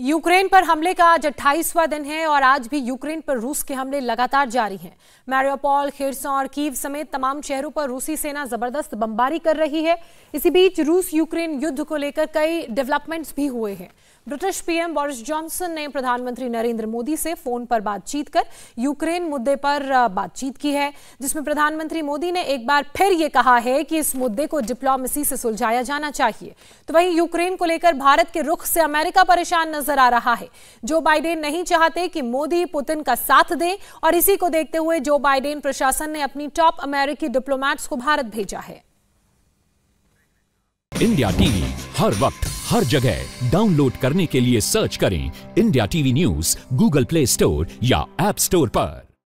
Ukraine पर हमले का आज अट्ठाईसवां दिन है और आज भी यूक्रेन पर रूस के हमले लगातार जारी हैं। मैरियोपोल खेरसा और कीव समेत तमाम शहरों पर रूसी सेना जबरदस्त बमबारी कर रही है इसी बीच रूस यूक्रेन युद्ध को लेकर कई डेवलपमेंट्स भी हुए हैं ब्रिटिश पीएम बोरिस जॉनसन ने प्रधानमंत्री नरेंद्र मोदी से फोन पर बातचीत कर यूक्रेन मुद्दे पर बातचीत की है जिसमें प्रधानमंत्री मोदी ने एक बार फिर यह कहा है कि इस मुद्दे को डिप्लोमेसी से सुलझाया जाना चाहिए तो वहीं यूक्रेन को लेकर भारत के रुख से अमेरिका परेशान नजर आ रहा है जो बाइडेन नहीं चाहते कि मोदी पुतिन का साथ दे और इसी को देखते हुए जो बाइडेन प्रशासन ने अपनी टॉप अमेरिकी डिप्लोमैट्स को भारत भेजा है इंडिया टीवी हर वक्त हर जगह डाउनलोड करने के लिए सर्च करें India TV news Google Play Store या एप स्टोर पर